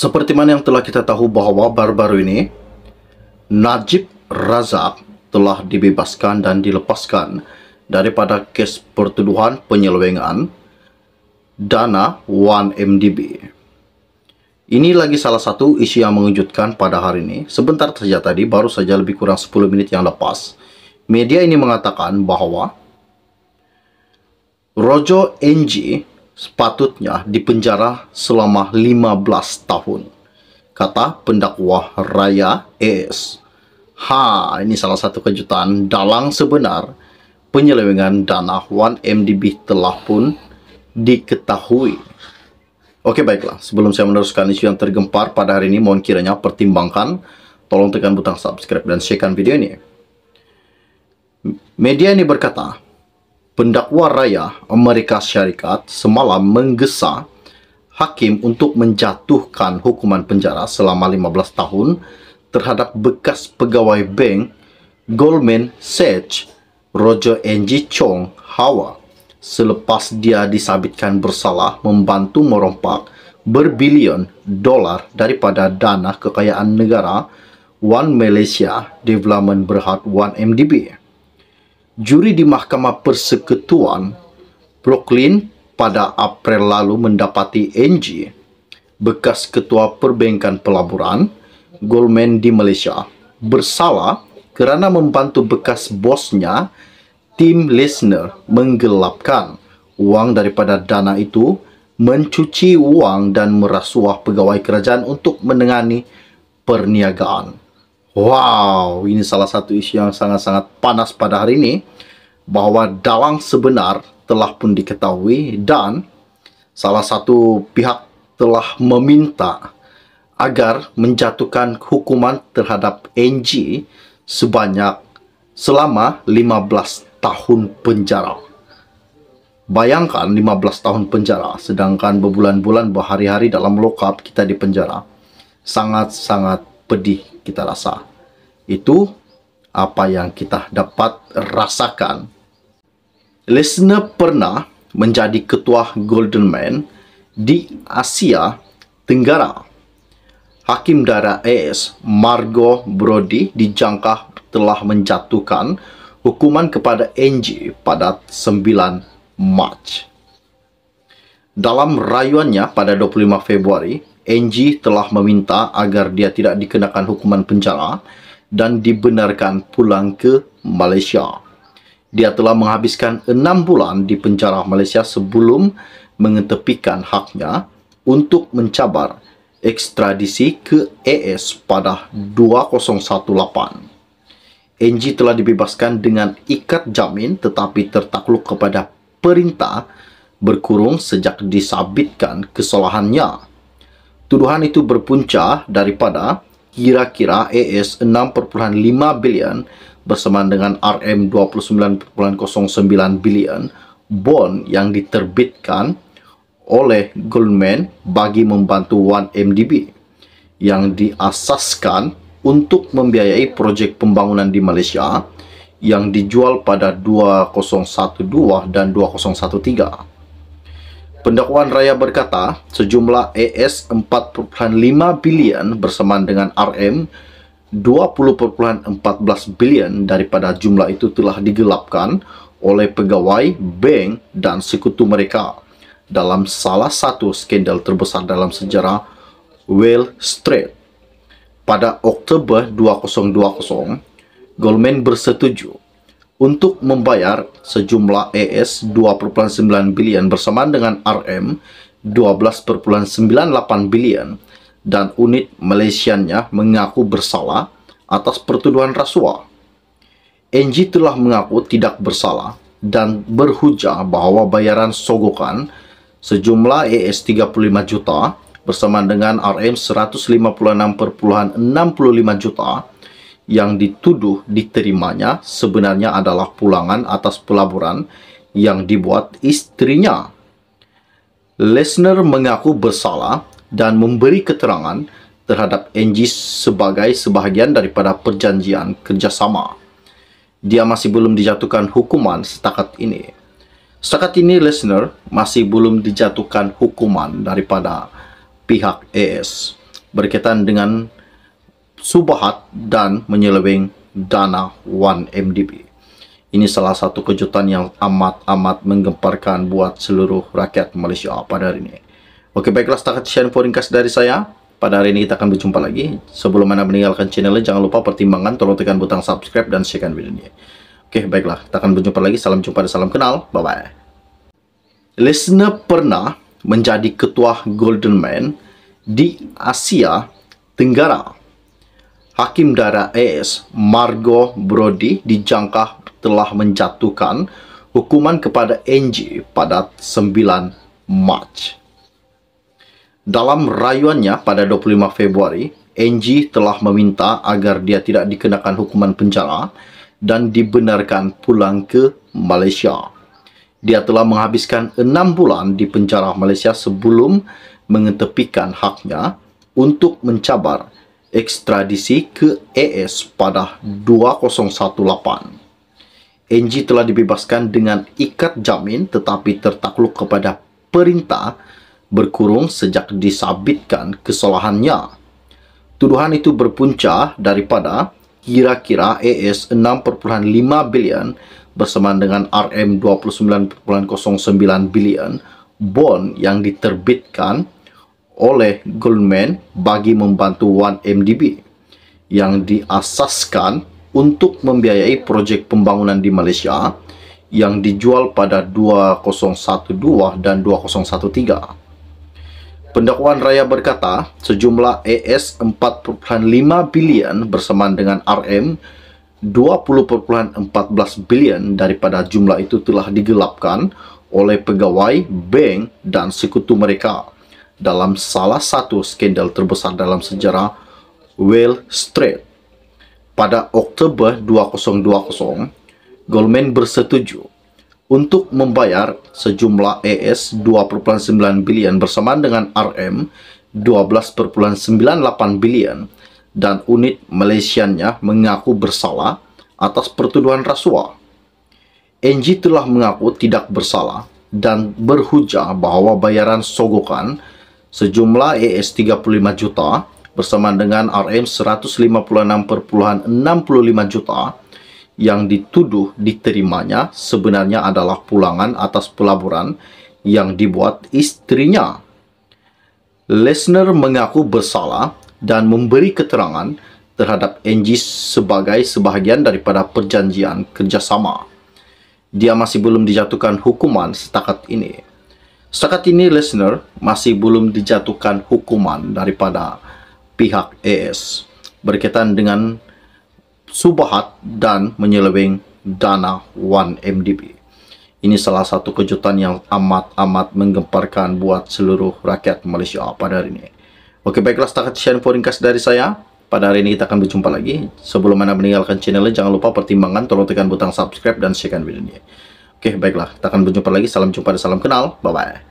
Seperti mana yang telah kita tahu bahwa baru-baru ini Najib Razak telah dibebaskan dan dilepaskan daripada kes pertuduhan penyelewengan dana 1MDB. Ini lagi salah satu isu yang mengejutkan pada hari ini. Sebentar saja tadi, baru saja lebih kurang 10 menit yang lepas, media ini mengatakan bahwa Rojo NG sepatutnya dipenjara selama 15 tahun. Kata pendakwa Raya ES. Ha, ini salah satu kejutan dalang sebenar penyelewengan dana 1MDB telah pun diketahui. Oke baiklah, sebelum saya meneruskan isu yang tergempar pada hari ini, mohon kiranya pertimbangkan, tolong tekan butang subscribe dan sharekan video ini. Media ini berkata, pendakwa raya Amerika Syarikat semalam menggesa hakim untuk menjatuhkan hukuman penjara selama 15 tahun terhadap bekas pegawai bank Goldman Sachs Roger Ng Chong Hawa selepas dia disabitkan bersalah membantu merompak berbilion dolar daripada dana kekayaan negara One Malaysia Development Berhad 1 MDB juri di Mahkamah Persekutuan Brooklyn pada April lalu mendapati Angie, bekas ketua perbankan pelaburan Goldman di Malaysia, bersalah kerana membantu bekas bosnya Tim Lesnar menggelapkan wang daripada dana itu, mencuci wang dan merasuah pegawai kerajaan untuk menengani perniagaan. Wow, ini salah satu isu yang sangat-sangat panas pada hari ini bahwa dalang sebenar telah pun diketahui dan salah satu pihak telah meminta agar menjatuhkan hukuman terhadap NG sebanyak selama 15 tahun penjara. Bayangkan 15 tahun penjara, sedangkan berbulan-bulan berhari-hari dalam lokap kita di penjara. Sangat-sangat pedih kita rasa. Itu apa yang kita dapat rasakan. Lesnar pernah menjadi ketua Golden Man di Asia Tenggara. Hakim darah AS Margo Brody dijangka telah menjatuhkan hukuman kepada NG pada 9 Mac. Dalam rayuannya pada 25 Februari, Angie telah meminta agar dia tidak dikenakan hukuman penjara dan dibenarkan pulang ke Malaysia. Dia telah menghabiskan enam bulan di penjara Malaysia sebelum mengetepikan haknya untuk mencabar ekstradisi ke AS pada 2018. Angie telah dibebaskan dengan ikat jamin tetapi tertakluk kepada perintah berkurung sejak disabitkan kesalahannya. Tuduhan itu berpunca daripada kira-kira AS 6.5 bilion bersamaan dengan RM 29.09 bilion bond yang diterbitkan oleh Goldman bagi membantu 1MDB yang diasaskan untuk membiayai projek pembangunan di Malaysia yang dijual pada 2012 dan 2013. Pendakwaan raya berkata, sejumlah ES 4,5 bilion bersamaan dengan RM 20,14 bilion daripada jumlah itu telah digelapkan oleh pegawai, bank, dan sekutu mereka dalam salah satu skandal terbesar dalam sejarah Wall Street. Pada Oktober 2020, Goldman bersetuju untuk membayar sejumlah ES 2.9 billion bersamaan dengan RM 12,98 billion dan unit nya mengaku bersalah atas pertuduhan rasuah. Enji telah mengaku tidak bersalah dan berhujah bahwa bayaran sogokan sejumlah ES 35 juta bersamaan dengan RM 156,65 juta yang dituduh diterimanya sebenarnya adalah pulangan atas pelaburan yang dibuat istrinya. Lesnar mengaku bersalah dan memberi keterangan terhadap Angie sebagai sebahagian daripada perjanjian kerjasama. Dia masih belum dijatuhkan hukuman setakat ini. Setakat ini Lesnar masih belum dijatuhkan hukuman daripada pihak ES berkaitan dengan Subahat dan menyeleweng dana 1 MDB. Ini salah satu kejutan yang amat-amat menggemparkan buat seluruh rakyat Malaysia pada hari ini. Oke baiklah setakat sekian ringkas dari saya. Pada hari ini kita akan berjumpa lagi. Sebelum Anda meninggalkan channel ini, jangan lupa pertimbangkan tolong tekan butang subscribe dan sharekan video ini. Oke baiklah kita akan berjumpa lagi. Salam jumpa dan salam kenal. Bye-bye. Listener pernah menjadi ketua Golden Man di Asia Tenggara Hakim Dara AS Margo Brody dijangka telah menjatuhkan hukuman kepada NG pada 9 Mac. Dalam rayuannya pada 25 Februari, NG telah meminta agar dia tidak dikenakan hukuman penjara dan dibenarkan pulang ke Malaysia. Dia telah menghabiskan enam bulan di penjara Malaysia sebelum mengetepikan haknya untuk mencabar ekstradisi ke ES pada 2018. Enji telah dibebaskan dengan ikat jamin tetapi tertakluk kepada perintah berkurung sejak disabitkan kesalahannya. Tuduhan itu berpunca daripada kira-kira ES 6.5 bilion bersamaan dengan RM 29.09 bilion bond yang diterbitkan oleh Goldman bagi membantu 1MDB yang diasaskan untuk membiayai proyek pembangunan di Malaysia yang dijual pada 2012 dan 2013. Pendakwaan raya berkata, sejumlah ES 4.5 bilion bersamaan dengan RM 20.14 bilion daripada jumlah itu telah digelapkan oleh pegawai, bank, dan sekutu mereka dalam salah satu skandal terbesar dalam sejarah Wall Street. Pada Oktober 2020, Goldman bersetuju untuk membayar sejumlah ES 2,9 bilion bersamaan dengan RM 12,98 bilion dan unit nya mengaku bersalah atas pertuduhan rasuah. NG telah mengaku tidak bersalah dan berhujah bahwa bayaran sogokan sejumlah ES 35 juta bersama dengan RM 156,65 juta yang dituduh diterimanya sebenarnya adalah pulangan atas pelaburan yang dibuat istrinya. Lesner mengaku bersalah dan memberi keterangan terhadap Engis sebagai sebahagian daripada perjanjian kerjasama. Dia masih belum dijatuhkan hukuman setakat ini. Setakat ini listener masih belum dijatuhkan hukuman daripada pihak AS berkaitan dengan subahat dan menyeleweng dana 1MDB. Ini salah satu kejutan yang amat-amat menggemparkan buat seluruh rakyat Malaysia pada hari ini. Oke baiklah setakat sekian forecast dari saya. Pada hari ini kita akan berjumpa lagi. Sebelum Anda meninggalkan channel ini, jangan lupa pertimbangkan tolong tekan butang subscribe dan sharekan video ini. Oke, baiklah. Kita akan berjumpa lagi. Salam jumpa dan salam kenal. Bye-bye.